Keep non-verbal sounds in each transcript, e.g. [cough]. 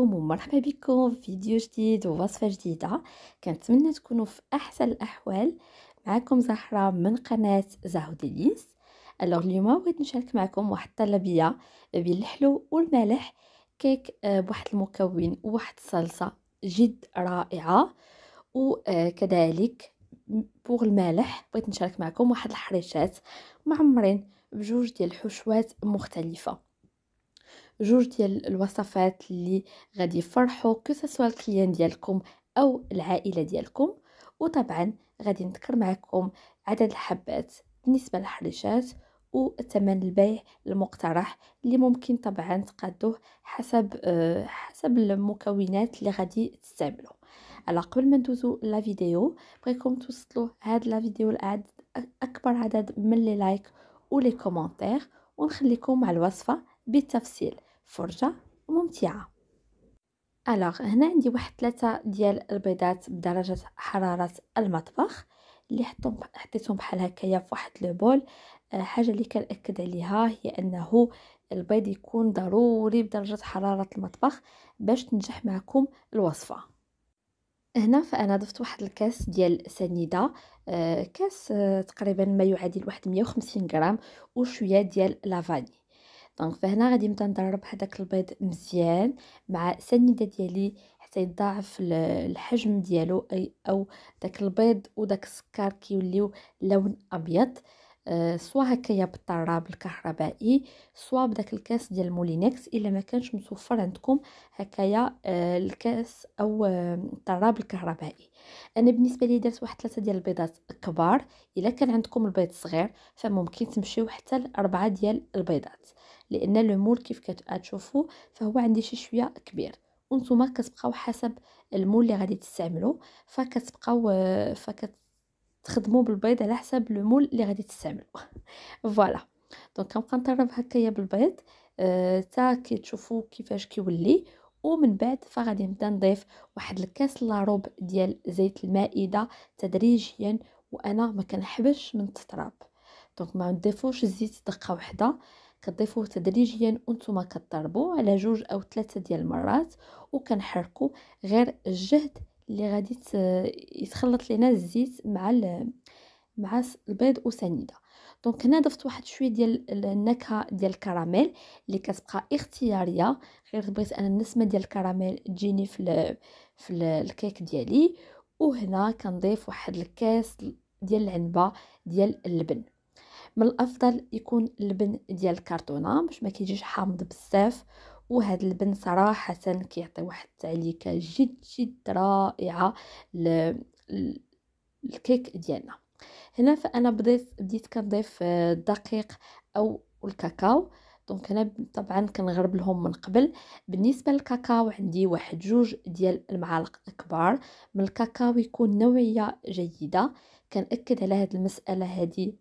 عليكم ومرحبا بكم في فيديو جديد ووصفه جديده كنتمنى تكونوا في احسن الاحوال معكم زهره من قناه زهو ديليس الوغ اليوم بغيت نشارك معكم واحد الطلبيه بين الحلو والمالح كيك آه، بواحد المكون وواحد الصلصه جد رائعه وكذلك آه، بوغ المالح بغيت نشارك معكم واحد الحريشات معمرين بجوج ديال الحشوات مختلفه جوج ديال الوصفات اللي غادي يفرحوا كو الكليان ديالكم او العائله ديالكم وطبعا غادي نذكر معكم عدد الحبات بالنسبه للحريشات وثمن البيع المقترح اللي ممكن طبعا تقادوه حسب أه حسب المكونات اللي غادي تستعملوا على قبل ما ندوزو لا فيديو بغيكم توصلوا هاد لا فيديو لعدد اكبر عدد من لي لايك ولي كومونتير ونخليكم مع الوصفه بالتفصيل فرجة ممتعة الوغ هنا عندي واحد ثلاثة ديال البيضات بدرجة حرارة المطبخ اللي حطيتهم حطيتهم بحال هكايا في واحد البول آه، حاجه اللي كنأكد عليها هي انه البيض يكون ضروري بدرجه حراره المطبخ باش تنجح معكم الوصفه هنا فانا ضفت واحد الكاس ديال سنيده آه، كاس آه، تقريبا ما يعادل واحد 150 غرام وشويه ديال لافاني دونك فهنا غادي نبدا نضرب هذاك البيض مزيان مع سنيده ديالي حتى يضاعف الحجم ديالو اي او داك البيض وداك السكر كيوليو لون ابيض آه، سوا هكايا بالطراب الكهربائي سوا بداك الكاس ديال المولينكس الا ما كانش متوفر عندكم هكايا آه، الكاس او آه، الطراب الكهربائي انا بالنسبه لي درت واحد ثلاثه ديال البيضات كبار الا كان عندكم البيض صغير فممكن تمشيو حتى لاربعه ديال البيضات لان المول كيف كتشوفوا فهو عندي شي شويه كبير وانتم كتبقاو حسب المول اللي غادي تستعملوا فكتبقاو فكت تخدموا بالبيض على حسب المول اللي غادي تستعملوا [laughs] فوالا دونك كنبقى نطرب هكايا بالبيض حتى آه، كتشوفوا كيفاش كيولي ومن بعد فغادي نبدا نضيف واحد الكاس لا ديال زيت المائده تدريجيا وانا ما كنحبش من التراب دونك ما نضيفوش الزيت دقه واحده كتضيفوه تدريجيا وانتم كتضربوا على جوج او ثلاثه ديال المرات وكنحركوا غير الجهد اللي غادي يتخلط لينا الزيت مع مع البيض وسنيده دونك هنا ضفت واحد شويه ديال النكهه ديال الكراميل اللي كتبقى اختياريه غير بغيت انا النسمه ديال الكراميل تجيني في ال في ال الكيك ديالي وهنا كنضيف واحد الكاس ديال العنبه ديال اللبن من الافضل يكون اللبن ديال الكرتونه باش ما كيجيش حامض بزاف وهذا البن صراحة كيعطي واحد التعليكة جد جد رائعة للكيك ديالنا هنا فانا بديت بديت كنضيف آه، الدقيق او الكاكاو دونك هنا طبعا كنغرب لهم من قبل بالنسبه للكاكاو عندي واحد جوج ديال المعالق كبار من الكاكاو يكون نوعيه جيده كنأكد على هذه المساله هذه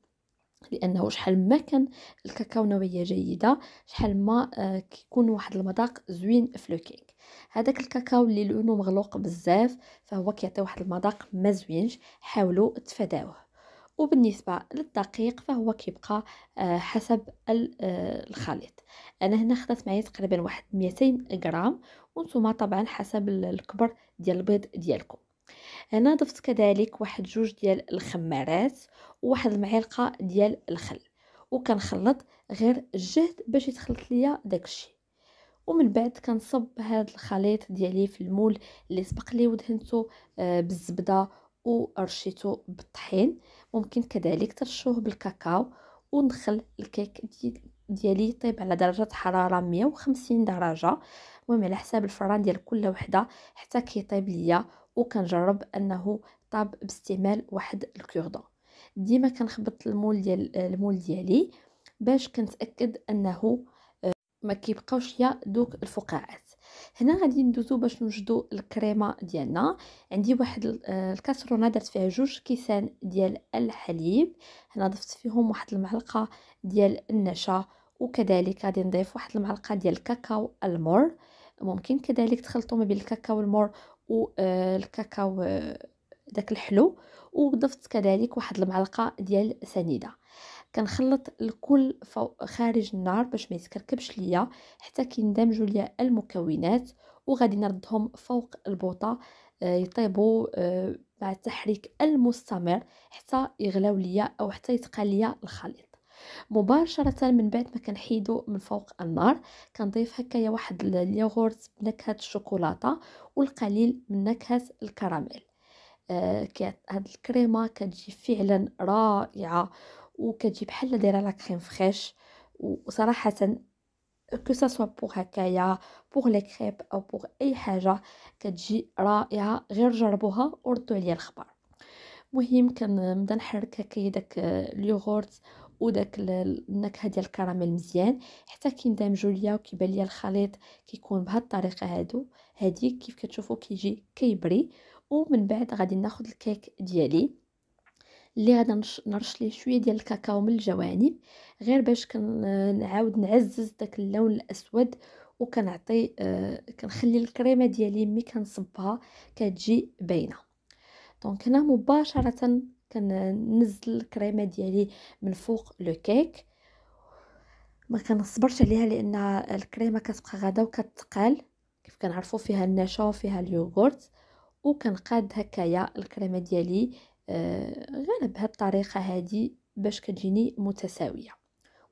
لانه شحال ما كان الكاكاو نوعيه جيده شحال ما آه، كيكون واحد المذاق زوين في كيك هذاك الكاكاو اللي لونه مغلوق بزاف فهو كيعطي واحد المذاق ما زوينش حاولوا تفاداوه وبالنسبه للدقيق فهو كيبقى آه، حسب آه، الخليط انا هنا خدت معايا تقريبا واحد 200 غرام وانتم طبعا حسب الكبر ديال البيض ديالكم هنا ضفت كذلك واحد جوج ديال الخمارات وواحد المعلقه ديال الخل وكنخلط غير الجهد باش يتخلط ليا داكشي ومن بعد كنصب هذا الخليط ديالي في المول اللي سبق لي ودهنته آه، بالزبده ورشيته بالطحين ممكن كذلك ترشوه بالكاكاو وندخل الكيك ديالي يطيب على درجه حراره 150 درجه المهم على حساب الفران ديال كل وحده حتى كيطيب ليا وكنجرب انه طاب باستعمال واحد الكوردون ديما كنخبط المول ديال المول ديالي باش كنتاكد انه آه، ما كيبقاوش يا دوك الفقاعات هنا غادي ندوزو باش نوجدو الكريمه ديالنا عندي واحد آه، الكاسرونه درت فيها جوج كيسان ديال الحليب هنا ضفت فيهم واحد المعلقه ديال النشا وكذلك غادي نضيف واحد المعلقه ديال الكاكاو المر ممكن كذلك تخلطوا ما بين الكاكاو المر والكاكاو آه، آه، داك الحلو وضفت كذلك واحد المعلقه ديال سنيده كنخلط الكل فوق خارج النار باش ما يتكركبش ليا حتى كيندمجوا ليا المكونات وغادي نردهم فوق البوطه آه، يطيبوا مع التحريك المستمر حتى يغلاو ليا او حتى يتقال ليا الخليط مباشره من بعد ما كنحيدو من فوق النار كنضيف هكايا واحد الياغورت بنكهه الشوكولاته والقليل من نكهه الكراميل آه هاد الكريمه كتجي فعلا رائعه وكتجي بحال دايره لا كريم فريش وصراحه كو سوا بوغ هكايا بوغ لي كريب او بوغ اي حاجه كتجي رائعه غير جربوها وردوا عليا الخبر مهم كنبدا نحرك هكايا داك اليوغورت وداك النكهه ديال الكراميل مزيان حتى كيندمجوا ليا وكيبان ليا الخليط كيكون بهاد الطريقه هادو هادي كيف كتشوفوا كيجي كيبري ومن بعد غادي ناخذ الكيك ديالي اللي غادي نرش ليه شويه ديال الكاكاو من الجوانب غير باش كنعاود نعزز داك اللون الاسود وكنعطي آه كنخلي الكريمه ديالي ملي كنصبها كتجي باينه دونك هنا مباشره كننزل الكريمه ديالي من فوق لو كيك ما كنصبرش عليها لان الكريمه كتبقى غاده وكتقال كيف كنعرفوا فيها النشا وفيها اليوغورت وكنقاد هكايا الكريمه ديالي آه، غير بهاد الطريقه هذه باش كتجيني متساويه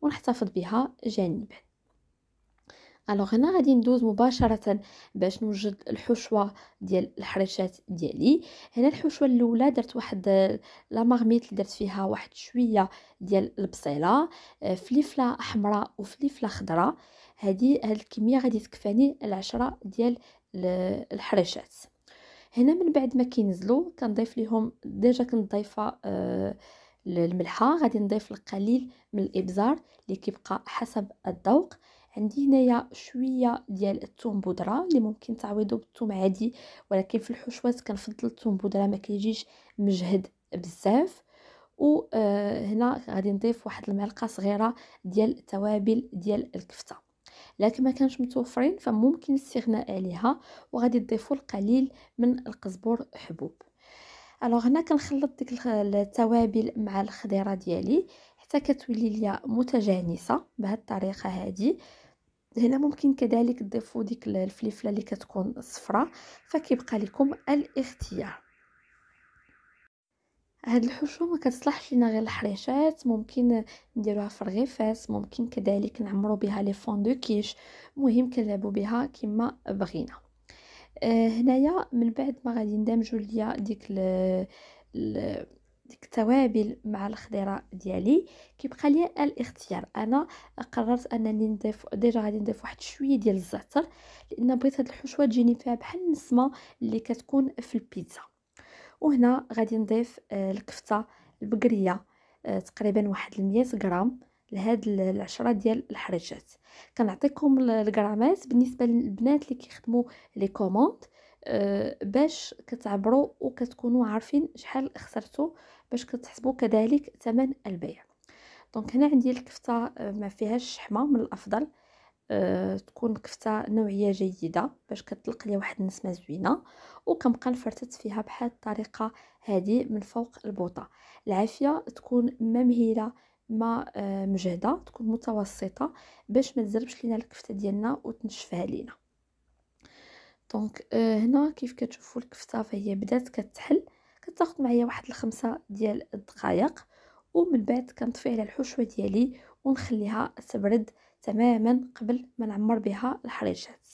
ونحتفظ بها جانبا الوغ هنا غادي ندوز مباشره باش نوجد الحشوه ديال الحريشات ديالي هنا الحشوه الاولى درت واحد لا مارميت اللي درت فيها واحد شويه ديال البصيله آه، فليفله حمراء وفليفله خضراء هذه هذه الكميه غادي تكفاني العشرة ديال الحريشات هنا من بعد ما كينزلوا كنضيف ليهم ديجا كنت آه الملحه غادي نضيف القليل من الابزار اللي كيبقى حسب الذوق عندي هنايا شويه ديال الثوم بودره اللي ممكن تعويضو بالثوم عادي ولكن في الحشوات كنفضل الثوم بودره ما كيجيش مجهد بزاف وهنا آه، غادي نضيف واحد المعلقه صغيره ديال التوابل ديال الكفته لكن ما كانش متوفرين فممكن الاستغناء عليها وغادي تضيفوا القليل من القزبر حبوب الوغ هنا كنخلط ديك التوابل مع الخضيره ديالي حتى كتولي ليا متجانسه بهذه الطريقه هذه هنا ممكن كذلك تضيفوا ديك الفليفله اللي كتكون صفراء فكيبقى لكم الاختيار هاد الحشوه ما كتصلحش لينا غير الحريشات ممكن نديروها في الرغيفات ممكن كذلك نعمرو بها لي فون دو كيش المهم كنلعبو بها كما بغينا آه، هنايا من بعد ما غادي ندمجوا ليا ديك ديك التوابل مع الخضيره ديالي كيبقى ليا الاختيار انا قررت انني نضيف ديجا غادي نضيف واحد شويه ديال الزعتر لان بغيت هاد الحشوه تجيني فيها بحال النسمه اللي كتكون في البيتزا وهنا غادي نضيف آه، الكفته البقريه آه، تقريبا واحد 100 غرام لهاد العشرة ديال الحرجات كنعطيكم الغرامات بالنسبه للبنات اللي كيخدموا لي كوموند آه، باش كتعبروا وكتكونوا عارفين شحال خسرتوا باش كتحسبوا كذلك ثمن البيع دونك هنا عندي الكفته آه، ما فيهاش شحمه من الافضل أه تكون كفته نوعيه جيده باش كتطلق لي واحد النسمه زوينه وكنبقى نفرتت فيها بحال الطريقه هذه من فوق البوطه العافيه تكون ما مهيله آه، ما مجهده تكون متوسطه باش ما تزربش لينا الكفته ديالنا وتنشفها لينا دونك آه euh, هنا كيف كتشوفوا الكفته فهي بدات كتحل كتاخذ معايا واحد الخمسة ديال الدقائق ومن بعد كنطفي على الحشوه ديالي ونخليها تبرد تماما قبل ما نعمر بها الحريشات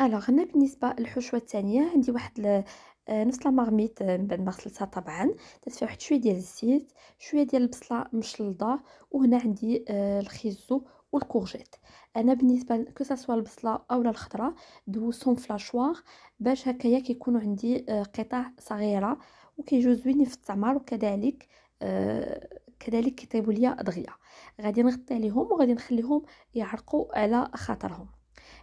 الوغ هنا بالنسبه للحشوه الثانيه عندي واحد نفس المغميت آه، من بعد ما غسلتها طبعا درت فيها واحد شويه ديال الزيت شويه ديال البصله مشلضه وهنا عندي آه، الخيزو والكورجيت انا بالنسبه كو سوا البصله او الخضره دوزتهم في لاشوار باش هكايا كيكونوا عندي قطع صغيره وكيجوا زوينين في التعمار وكذلك كذلك كيطيبوا ليا دغيا غادي نغطي عليهم وغادي نخليهم يعرقوا على خاطرهم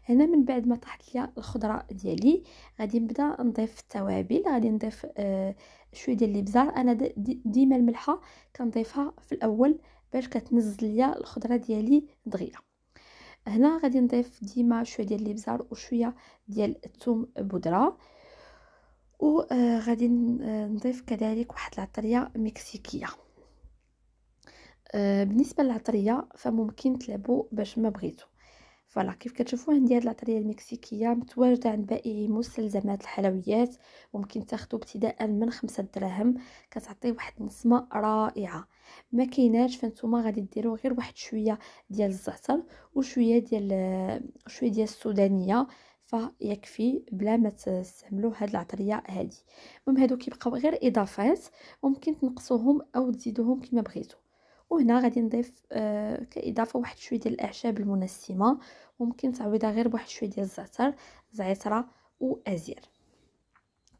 هنا من بعد ما طاحت ليا الخضره ديالي غادي نبدا نضيف التوابل غادي نضيف آه شويه ديال الابزار انا ديما دي الملحه كنضيفها في الاول باش كتنزل ليا الخضره ديالي دغيا هنا غادي نضيف ديما شويه ديال الابزار وشويه ديال الثوم بودره وغادي آه، آه، نضيف كذلك واحد العطريه مكسيكيه آه، بالنسبه للعطريه فممكن تلعبوا باش ما بغيتو فوالا كيف كتشوفوا عندي هاد العطريه المكسيكيه متواجده عند بائعي مستلزمات الحلويات ممكن تاخذوا ابتداء من خمسة دراهم كتعطي واحد النسمه رائعه ما كايناش فانتوما غادي ديروا غير واحد شويه ديال الزعتر وشويه ديال شويه ديال السودانيه فيكفي بلا ما تستعملوا هاد العطريه هادي المهم هادو كيبقاو غير اضافات ممكن تنقصوهم او تزيدوهم كما بغيتو وهنا غادي نضيف آه كاضافه واحد شويه ديال الاعشاب المنسمه ممكن تعويضها غير بواحد شويه ديال الزعتر زعتره وازير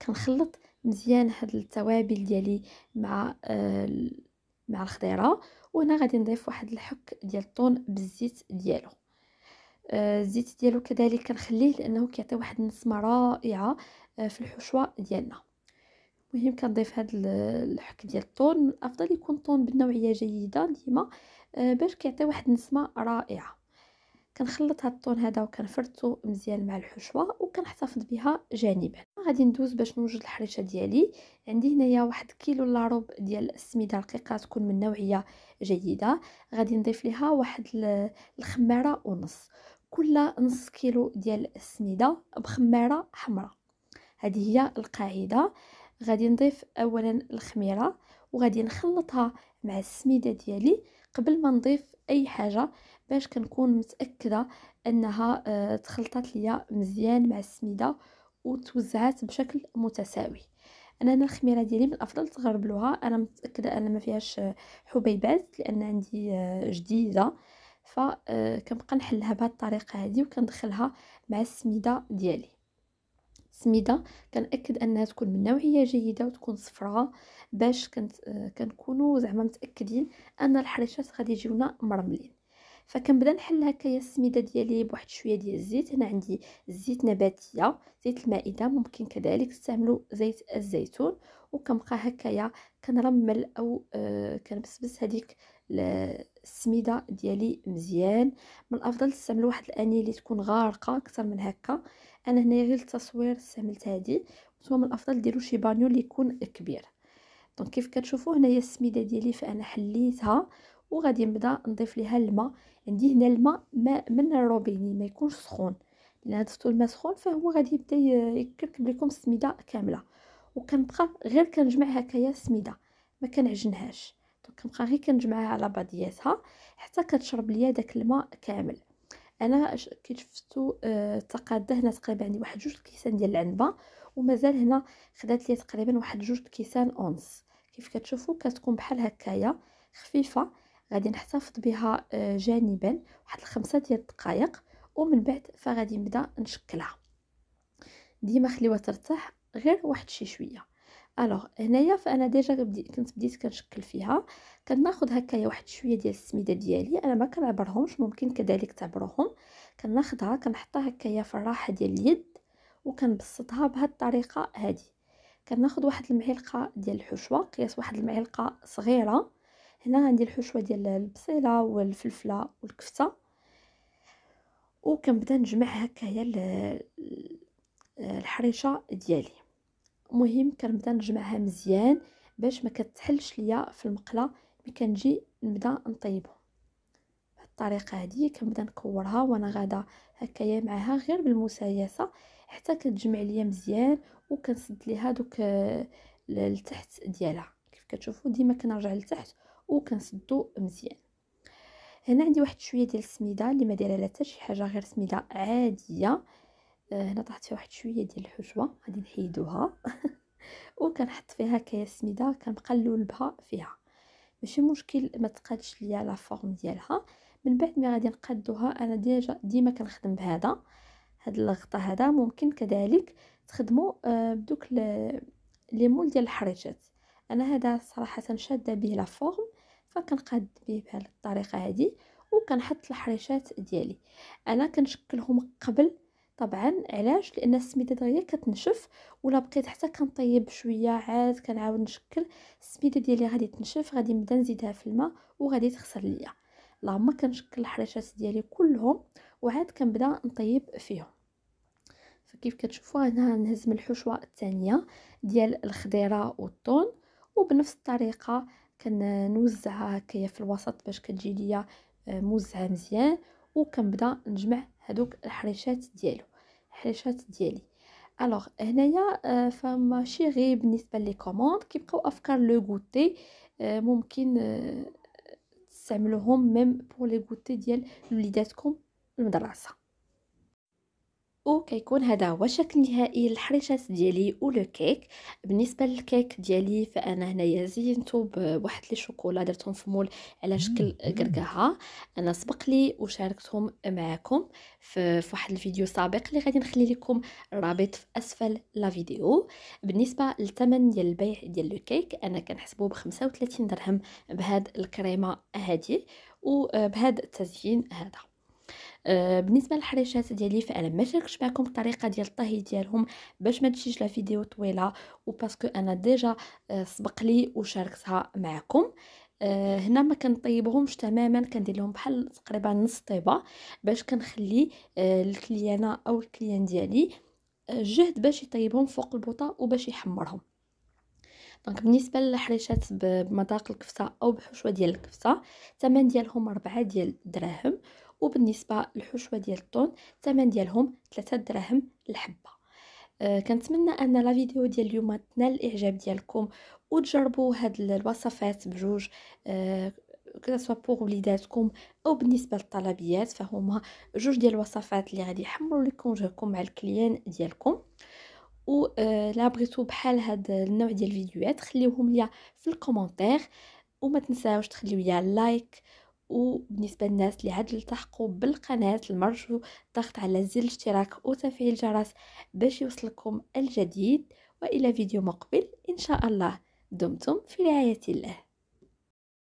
كنخلط مزيان هاد التوابل ديالي مع آه مع الخضيره وهنا غادي نضيف واحد الحك ديال الطون بالزيت ديالو آه الزيت ديالو كذلك كنخليه لانه كيعطي واحد النسمه رائعه آه، في الحشوه ديالنا المهم كنضيف هاد الحك ديال الطون الافضل يكون طون بنوعيه جيده ديما آه، باش كيعطي واحد النسمه رائعه كنخلط هاد الطون هذا وكنفرتو مزيان مع الحشوه وكنحتفظ بها جانبا غادي ندوز باش نوجد الحريشه ديالي عندي هنايا واحد كيلو لا ربع ديال السميده رقيقه تكون من نوعيه جيده غادي نضيف ليها واحد الخماره ونص كل نص كيلو ديال السميده بخماره حمراء هذه هي القاعده غادي نضيف اولا الخميره وغادي نخلطها مع السميده ديالي قبل ما نضيف اي حاجه باش كنكون متاكده انها آه، تخلطات ليا مزيان مع السميده وتوزعات بشكل متساوي انا الخميره ديالي من الافضل تغربلوها انا متاكده ان ما فيهاش آه، حبيبات لان عندي آه، جديده فكنبقى نحلها بهذه الطريقه هذه وكندخلها مع السميده ديالي السميده كنأكد انها تكون من نوعيه جيده وتكون صفراء باش كنت آه، كنكونوا زعما متاكدين ان الحريشات غادي يجيونا مرملين فكنبدا نحل هكايا السميده ديالي بواحد شويه ديال الزيت هنا عندي زيت نباتيه زيت المائده ممكن كذلك تستعملوا زيت الزيتون وكنبقى هكايا كنرمل او آه كنبسبس هذيك السميده ديالي مزيان من الافضل تستعملوا واحد الانيه اللي تكون غارقه اكثر من هكا انا هنايا غير التصوير استعملت هادي نتوما من الافضل ديروا شي بانيو اللي يكون كبير دونك كيف كتشوفوا هنايا السميده ديالي فانا حليتها وغادي نبدا نضيف ليها الماء عندي هنا الماء ما من الروبيني ما يكونش سخون لان ضفتو الماء سخون فهو غادي يبدا يكركب لكم السميده كامله وكنبقى غير كنجمع هكايا السميده ما كنعجنهاش دونك كنبقى غير كنجمعها على بعضياتها حتى كتشرب ليا داك الماء كامل انا كي شفتو آه، تقاد هنا تقريبا عندي واحد جوج كيسان ديال العنبه ومازال هنا خدات لي تقريبا واحد جوج كيسان اونص كيف كتشوفوا كتكون بحال هكايا خفيفه غادي نحتفظ بها آه، جانبا واحد الخمسة ديال الدقائق ومن بعد فغادي نبدا نشكلها ديما خليوها ترتاح غير واحد شي شويه الوغ هنايا فانا ديجا بدي كنت بديت كنشكل فيها كناخذ هكايا واحد شويه ديال السميده ديالي انا ما كنعبرهمش ممكن كذلك تعبروهم كناخذها كنحطها هكايا في الراحه ديال اليد وكنبسطها بهاد الطريقه هادي كناخذ واحد المعلقه ديال الحشوه قياس واحد المعلقه صغيره هنا عندي الحشوه ديال البصيله والفلفله والكفته وكنبدا نجمع هكايا الحريشه ديالي مهم كنبدا نجمعها مزيان باش ما كتحلش ليا في المقله ملي كنجي نبدا نطيبها بهذه الطريقه هذه كنبدا نكورها وانا غادا هكايا معها غير بالمسايسه حتى كتجمع ليا مزيان وكنسد ليها دوك آه، التحت ديالها كيف كتشوفوا ديما كنرجع لتحت وكنسدو مزيان هنا عندي واحد شويه ديال السميده اللي ما دايره لا حتى شي حاجه غير سميده عاديه هنا آه، طاحت فيها واحد شويه ديال الحشوه غادي نحيدوها [laughs] وكنحط فيها كياس سميده كنقلبها فيها ماشي مشكل ما تقادش ليا لا فورم ديالها من بعد ما غادي نقادوها انا ديجا ديما كنخدم بهذا هاد الغطاء هذا ممكن كذلك تخدموا آه، بدوك لي مول ديال الحريشات انا هذا صراحه شاده به لا فورم فكنقاد به بهذه الطريقه هذه وكنحط الحريشات ديالي انا كنشكلهم قبل طبعا علاش لان السميده دغيا كتنشف ولا بقيت حتى كنطيب شويه عاد كنعاود نشكل السميده ديالي غادي تنشف غادي نبدا نزيدها في الماء وغادي تخسر ليا اللهم كنشكل الحريشات ديالي كلهم وعاد كنبدا نطيب فيهم فكيف كتشوفوا هنا نهز من الحشوه الثانيه ديال الخضيره والطون وبنفس الطريقه كنوزعها هكايا في الوسط باش كتجي ليا آه، موزعه مزيان وكنبدا نجمع هذوك الحريشات ديالو حريشات ديالي الوغ هنايا آه، فماشي غير بالنسبه لي كوموند كيبقاو افكار لو غوتي آه، ممكن آه، تستعملوهم ميم بور لي غوتي ديال وليداتكم المدرسه وكيكون هذا هو الشكل النهائي للحريشات ديالي ولو كيك بالنسبه للكيك ديالي فانا هنايا زينته بواحد لي شوكولا درتهم في مول على شكل قرقعه انا سبق لي وشاركتهم معكم في واحد الفيديو سابق اللي غادي نخلي لكم الرابط في اسفل لا فيديو بالنسبه للثمن ديال البيع ديال لو كيك انا كنحسبه ب 35 درهم بهاد الكريمه هذه وبهاد التزيين هذا آه، بالنسبه للحريشات ديالي فانا ما شاركتش معكم الطريقه ديال الطهي ديالهم باش ما تجيش لا فيديو طويله وباسكو انا ديجا آه، سبق لي وشاركتها معكم آه، هنا ما كنطيبهمش تماما كندير لهم بحال تقريبا نص طيبه باش كنخلي الكليانه او الكليان ديالي جهد باش يطيبهم فوق البوطه وباش يحمرهم دونك بالنسبه للحريشات بمذاق الكفته او بحشوه ديال الكفته الثمن ديالهم 4 ديال الدراهم وبالنسبه للحشوه ديال الطون الثمن ديالهم 3 دراهم الحبه أه كنتمنى ان لا فيديو ديال اليوم تنال الاعجاب ديالكم وتجربوا هاد الوصفات بجوج أه سوا بوغ وليداتكم او بالنسبه للطلبيات فهما جوج ديال الوصفات اللي غادي يحمروا لكم وجهكم مع الكليان ديالكم و آه، لا بغيتو بحال هاد النوع ديال الفيديوهات خليوهم ليا في الكومونتير وما تنساوش تخليو ليا لايك وبالنسبة للناس اللي عاد التحقوا بالقناة المرجو الضغط على زر الاشتراك وتفعيل الجرس باش يوصلكم الجديد وإلى فيديو مقبل إن شاء الله دمتم في رعاية الله